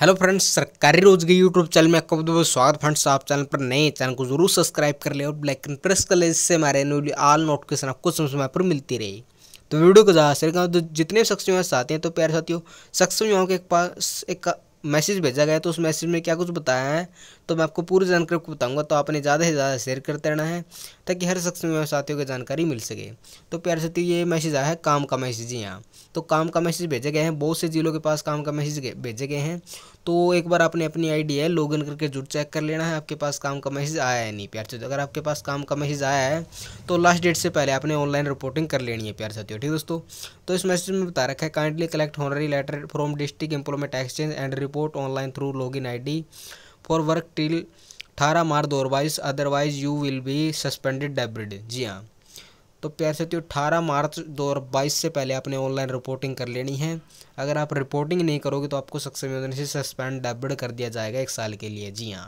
hello friends सरकारी के YouTube channel में आपका बहुत स्वागत फ्रेंड्स आप चैनल पर नए चैनल को जरूर सब्सक्राइब कर ले और ब्लैक प्रेस कर ले जिससे हमारे न्यूली ऑल नोटिफिकेशन आपको समय समय पर मिलती रहे तो वीडियो को ज़्यादा शेयर करें तो जितने सक्षम साथी हैं तो प्यारे साथियों शख्स के पास एक मैसेज भेजा गया तो उस मैसेज में क्या कुछ बताया है तो मैं आपको पूरी जानकारी आपको बताऊंगा तो आपने ज़्यादा से ज़्यादा शेयर करते रहना है ताकि हर शख्स में साथियों की जानकारी मिल सके तो प्यार साथी ये मैसेज आया है काम का मैसेज ही यहाँ तो काम का मैसेज भेजे गए हैं बहुत से जिलों के पास काम का मैसेज भेजे गए हैं तो एक बार आपने अपनी डी है इन करके जुट चेक कर लेना है आपके पास काम का मैसेज आया है नहीं प्यार साथियों अगर आपके पास काम का मैसेज आया है तो लास्ट डेट से पहले आपने ऑनलाइन रिपोर्टिंग कर लेनी है प्यार साथियों ठीक दोस्तों तो इस मैसेज में बता रखा है kindly collect honorary letter from district employment exchange and support online through login id for work till 18 March दो otherwise you will be suspended डेब्रिड जी हाँ तो प्यार साथियों अठारह मार्च बाईस से पहले आपने ऑनलाइन रिपोर्टिंग कर लेनी है अगर आप रिपोर्टिंग नहीं करोगे तो आपको सक्सेस में से सस्पेंड डेब्रिड कर दिया जाएगा एक साल के लिए जी हाँ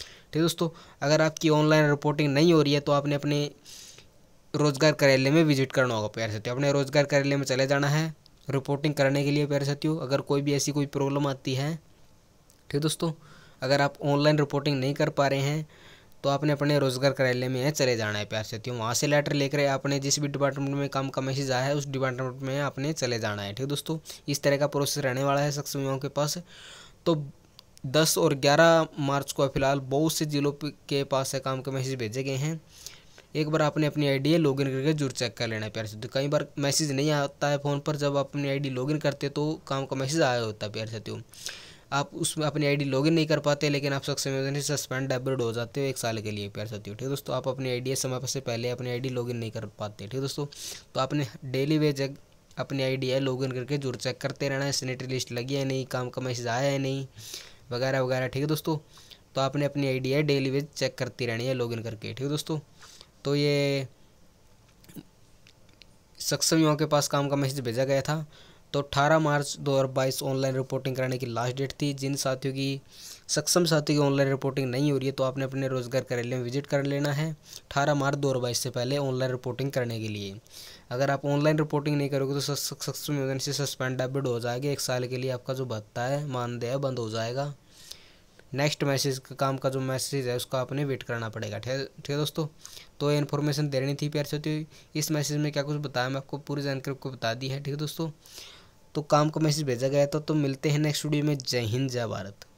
ठीक है दोस्तों अगर आपकी ऑनलाइन रिपोर्टिंग नहीं हो रही है तो आपने अपने रोजगार कार्यालय में विजिट करना होगा प्यार साथियों अपने रोजगार कार्यालय में चले जाना है रिपोर्टिंग करने के लिए प्यारे साथियों अगर कोई भी ऐसी कोई प्रॉब्लम आती है ठीक दोस्तों अगर आप ऑनलाइन रिपोर्टिंग नहीं कर पा रहे हैं तो आपने अपने रोजगार कार्यालय में चले जाना है प्यार साथियों वहाँ से लेटर लेकर आपने जिस भी डिपार्टमेंट में काम का मैसेज आया है उस डिपार्टमेंट में आपने चले जाना है ठीक दोस्तों इस तरह का प्रोसेस रहने वाला है सक्षम के पास तो दस और ग्यारह मार्च को फिलहाल बहुत से जिलों के पास से काम के मैसेज भेजे गए हैं एक बार आपने अपनी आईडी है लॉगिन करके जरूर चेक कर लेना है प्यार साथियों कई बार मैसेज नहीं आता है फ़ोन पर जब आप अपनी आईडी लॉगिन करते तो काम का मैसेज आया होता है प्यार साथियों आप उसमें अपनी आईडी लॉगिन नहीं कर पाते लेकिन आप सक्सेस सस्पेंड डेबिट हो जाते हो एक साल के लिए प्यार साथियों ठीक है दोस्तों आप अपनी आईडी समय से पहले अपनी आईडी लॉगिन नहीं कर पाते ठीक है दोस्तों तो आपने डेली वेज अपनी आईडी है लॉगिन करके जरूर चेक करते रहना है सैनिटरी लिस्ट लगी है नहीं काम का मैसेज आया है नहीं वगैरह वगैरह ठीक है दोस्तों तो आपने अपनी आई है डेली वेज चेक करती रहनी है लॉग करके ठीक है दोस्तों तो ये सक्षम युवाओं के पास काम का मैसेज भेजा गया था तो 18 मार्च 2022 ऑनलाइन रिपोर्टिंग कराने की लास्ट डेट थी जिन साथियों की सक्षम साथियों की ऑनलाइन रिपोर्टिंग नहीं हो रही है तो आपने अपने रोजगार कार्यालय में विजिट कर लेना है 18 मार्च 2022 से पहले ऑनलाइन रिपोर्टिंग करने के लिए अगर आप ऑनलाइन रिपोर्टिंग नहीं करोगे तो सक्षम योजना से सस्पेंड डेबिट हो जाएगा एक साल के लिए आपका जो भत्ता है मानदेय बंद हो जाएगा नेक्स्ट मैसेज का काम का जो मैसेज है उसका आपने वेट करना पड़ेगा ठीक है ठीक है दोस्तों तो ये इन्फॉर्मेशन दे रही थी प्यार से तो इस मैसेज में क्या कुछ बताया मैं आपको पूरी जानकारी आपको बता दी है ठीक है दोस्तों तो काम का मैसेज भेजा गया था तो मिलते हैं नेक्स्ट वीडियो में जय हिंद जय भारत